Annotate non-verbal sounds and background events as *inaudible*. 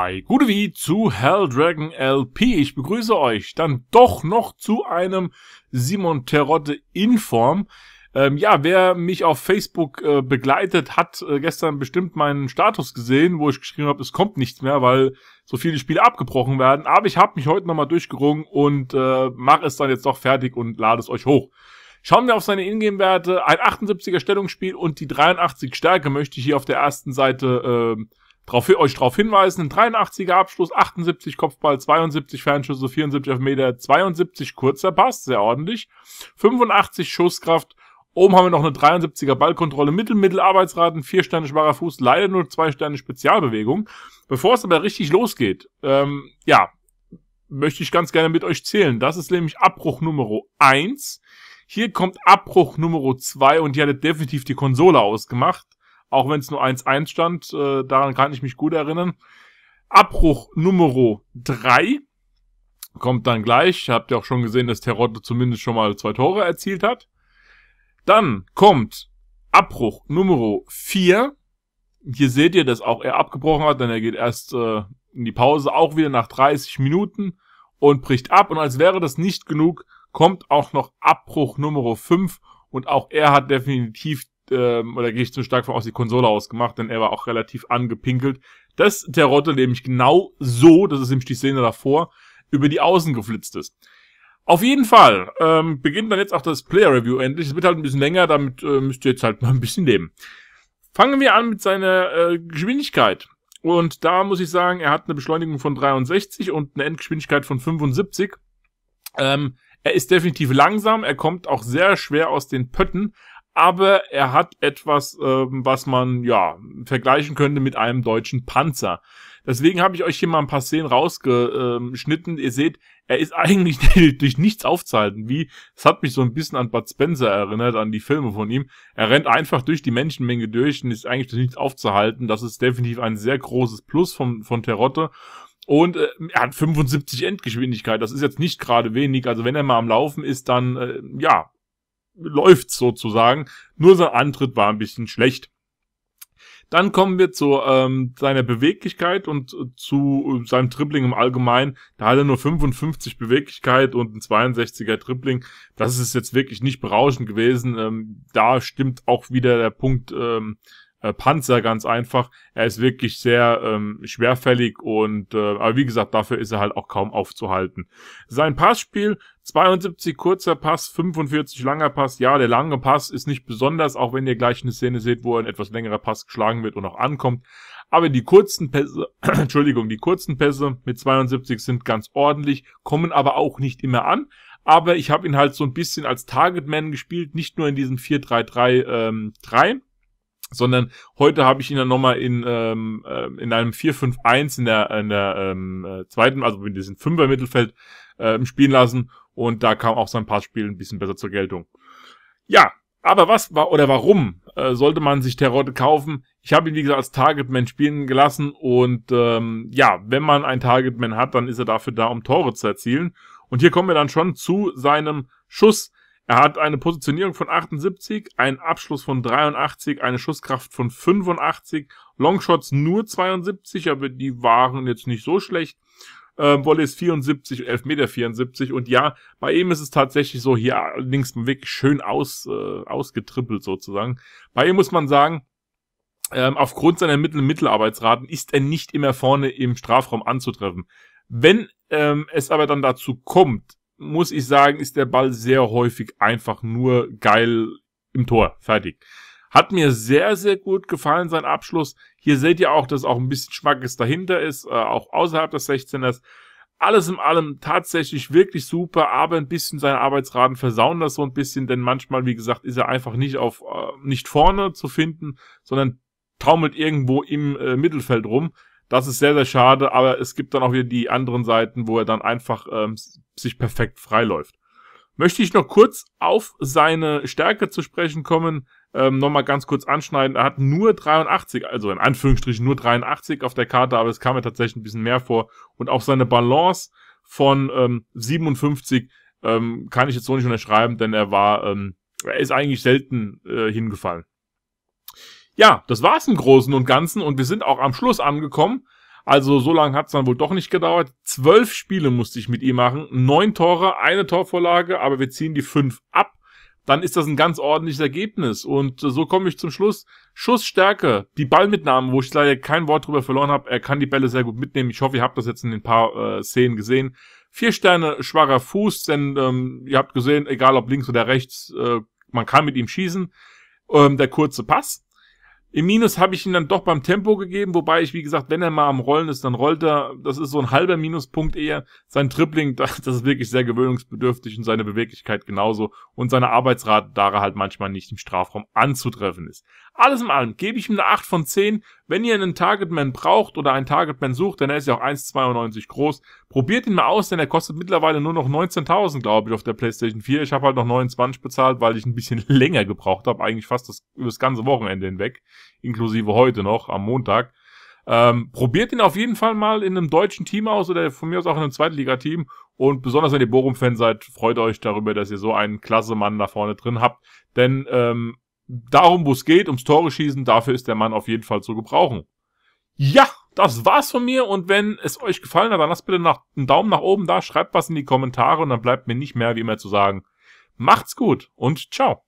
bei Gudewi zu Hell Dragon LP. Ich begrüße euch dann doch noch zu einem Simon Terotte Inform. Ähm, ja, wer mich auf Facebook äh, begleitet, hat äh, gestern bestimmt meinen Status gesehen, wo ich geschrieben habe, es kommt nichts mehr, weil so viele Spiele abgebrochen werden. Aber ich habe mich heute nochmal durchgerungen und äh, mache es dann jetzt doch fertig und lade es euch hoch. Schauen wir auf seine Ingame-Werte. Ein 78er Stellungsspiel und die 83 Stärke möchte ich hier auf der ersten Seite äh, drauf, euch darauf hinweisen, ein 83er Abschluss, 78 Kopfball, 72 Fernschüsse, 74 Meter, 72 kurzer Pass, sehr ordentlich, 85 Schusskraft, Oben haben wir noch eine 73er Ballkontrolle, Mittel, Mittel, Arbeitsraten, vier Sterne schwacher Fuß, leider nur zwei Sterne Spezialbewegung. Bevor es aber richtig losgeht, ähm, ja, möchte ich ganz gerne mit euch zählen. Das ist nämlich Abbruch Nummer 1. Hier kommt Abbruch Nummer 2 und ihr hattet definitiv die Konsole ausgemacht auch wenn es nur 1-1 stand, äh, daran kann ich mich gut erinnern. Abbruch Numero 3 kommt dann gleich. Habt ihr auch schon gesehen, dass Terodde zumindest schon mal zwei Tore erzielt hat. Dann kommt Abbruch Numero 4. Hier seht ihr, dass auch er abgebrochen hat, denn er geht erst äh, in die Pause, auch wieder nach 30 Minuten und bricht ab. Und als wäre das nicht genug, kommt auch noch Abbruch Nummer 5 und auch er hat definitiv ähm, oder gehe ich zu stark von aus, die Konsole ausgemacht, denn er war auch relativ angepinkelt. Dass der Terotte nämlich genau so, das ist nämlich die Szene davor, über die Außen geflitzt ist. Auf jeden Fall ähm, beginnt dann jetzt auch das Player Review endlich. Es wird halt ein bisschen länger, damit äh, müsst ihr jetzt halt mal ein bisschen leben. Fangen wir an mit seiner äh, Geschwindigkeit. Und da muss ich sagen, er hat eine Beschleunigung von 63 und eine Endgeschwindigkeit von 75. Ähm, er ist definitiv langsam, er kommt auch sehr schwer aus den Pötten, aber er hat etwas, ähm, was man ja vergleichen könnte mit einem deutschen Panzer. Deswegen habe ich euch hier mal ein paar Szenen rausgeschnitten. Ihr seht, er ist *laughs* eigentlich durch nichts aufzuhalten. Wie, es hat mich so ein bisschen an Bud Spencer erinnert, an die Filme von ihm. Er rennt einfach durch die Menschenmenge durch und ist eigentlich durch nichts aufzuhalten. Das ist definitiv ein sehr großes Plus von, von Terotte. Und äh, er hat 75 Endgeschwindigkeit. Das ist jetzt nicht gerade wenig. Also wenn er mal am Laufen ist, dann äh, ja, läuft's sozusagen. Nur sein Antritt war ein bisschen schlecht. Dann kommen wir zu ähm, seiner Beweglichkeit und äh, zu äh, seinem Dribbling im Allgemeinen. Da hat er nur 55 Beweglichkeit und ein 62er Dribbling. Das ist jetzt wirklich nicht berauschend gewesen. Ähm, da stimmt auch wieder der Punkt ähm, äh, Panzer ganz einfach. Er ist wirklich sehr ähm, schwerfällig und äh, aber wie gesagt, dafür ist er halt auch kaum aufzuhalten. Sein Passspiel, 72 kurzer Pass, 45 langer Pass. Ja, der lange Pass ist nicht besonders, auch wenn ihr gleich eine Szene seht, wo ein etwas längerer Pass geschlagen wird und auch ankommt. Aber die kurzen Pässe, *clears throat* Entschuldigung, die kurzen Pässe mit 72 sind ganz ordentlich, kommen aber auch nicht immer an. Aber ich habe ihn halt so ein bisschen als Targetman gespielt, nicht nur in diesem 4-3-3 ähm, 3, sondern heute habe ich ihn dann nochmal in, ähm, äh, in einem 4-5-1 in der, in der ähm, äh, zweiten, also in diesem Fünfer-Mittelfeld äh, spielen lassen und da kam auch sein Passspiel ein bisschen besser zur Geltung. Ja, aber was war oder warum äh, sollte man sich Terodde kaufen? Ich habe ihn, wie gesagt, als Targetman spielen gelassen und ähm, ja, wenn man einen Targetman hat, dann ist er dafür da, um Tore zu erzielen. Und hier kommen wir dann schon zu seinem Schuss. Er hat eine Positionierung von 78, einen Abschluss von 83, eine Schusskraft von 85, Longshots nur 72, aber die waren jetzt nicht so schlecht. Ähm, Wolle ist 74, 11 Meter 74. Und ja, bei ihm ist es tatsächlich so hier links wirklich schön aus, äh, ausgetrippelt sozusagen. Bei ihm muss man sagen, ähm, aufgrund seiner mittel und Mittelarbeitsraten ist er nicht immer vorne im Strafraum anzutreffen. Wenn ähm, es aber dann dazu kommt, muss ich sagen, ist der Ball sehr häufig einfach nur geil im Tor. Fertig. Hat mir sehr, sehr gut gefallen, sein Abschluss. Hier seht ihr auch, dass auch ein bisschen Schmackes dahinter ist, äh, auch außerhalb des 16ers. Alles in allem tatsächlich wirklich super, aber ein bisschen seine Arbeitsraten versauen das so ein bisschen, denn manchmal, wie gesagt, ist er einfach nicht auf, äh, nicht vorne zu finden, sondern taumelt irgendwo im äh, Mittelfeld rum. Das ist sehr, sehr schade, aber es gibt dann auch wieder die anderen Seiten, wo er dann einfach ähm, sich perfekt freiläuft möchte ich noch kurz auf seine Stärke zu sprechen kommen ähm, nochmal ganz kurz anschneiden. Er hat nur 83, also in Anführungsstrichen nur 83 auf der Karte, aber es kam mir tatsächlich ein bisschen mehr vor. Und auch seine Balance von ähm, 57 ähm, kann ich jetzt so nicht unterschreiben, denn er war, ähm, er ist eigentlich selten äh, hingefallen. Ja, das war's im Großen und Ganzen und wir sind auch am Schluss angekommen. Also so lange hat's dann wohl doch nicht gedauert. Zwölf Spiele musste ich mit ihm machen, neun Tore, eine Torvorlage, aber wir ziehen die fünf ab dann ist das ein ganz ordentliches Ergebnis. Und äh, so komme ich zum Schluss. Schussstärke, die Ballmitnahmen, wo ich leider kein Wort drüber verloren habe. Er kann die Bälle sehr gut mitnehmen. Ich hoffe, ihr habt das jetzt in den paar äh, Szenen gesehen. Vier Sterne schwacher Fuß, denn ähm, ihr habt gesehen, egal ob links oder rechts, äh, man kann mit ihm schießen. Ähm, der kurze Pass, im Minus habe ich ihn dann doch beim Tempo gegeben, wobei ich, wie gesagt, wenn er mal am Rollen ist, dann rollt er. Das ist so ein halber Minuspunkt eher. Sein Tripling, *laughs* das ist wirklich sehr gewöhnungsbedürftig und seine Beweglichkeit genauso. Und seine Arbeitsrate, da er halt manchmal nicht im Strafraum anzutreffen ist. Alles in allem gebe ich ihm eine 8 von 10. Wenn ihr einen Targetman braucht oder einen Targetman sucht, denn er ist ja auch 1,92 groß, probiert ihn mal aus, denn er kostet mittlerweile nur noch 19.000, glaube ich, auf der PlayStation 4. Ich habe halt noch 29 bezahlt, weil ich ein bisschen *laughs* länger gebraucht habe, eigentlich fast das, über das ganze Wochenende hinweg, inklusive heute noch, am Montag. Ähm, probiert ihn auf jeden Fall mal in einem deutschen Team aus oder von mir aus auch in einem Zweitligateam. Und besonders wenn ihr Bochum-Fan seid, freut euch darüber, dass ihr so einen klasse Mann da vorne drin habt. Denn ähm, darum, wo es geht, ums Tore schießen, dafür ist der Mann auf jeden Fall zu gebrauchen. Ja, das war's von mir und wenn es euch gefallen hat, dann lasst bitte nach, einen Daumen nach oben da, schreibt was in die Kommentare und dann bleibt mir nicht mehr wie immer zu sagen. Macht's gut und ciao.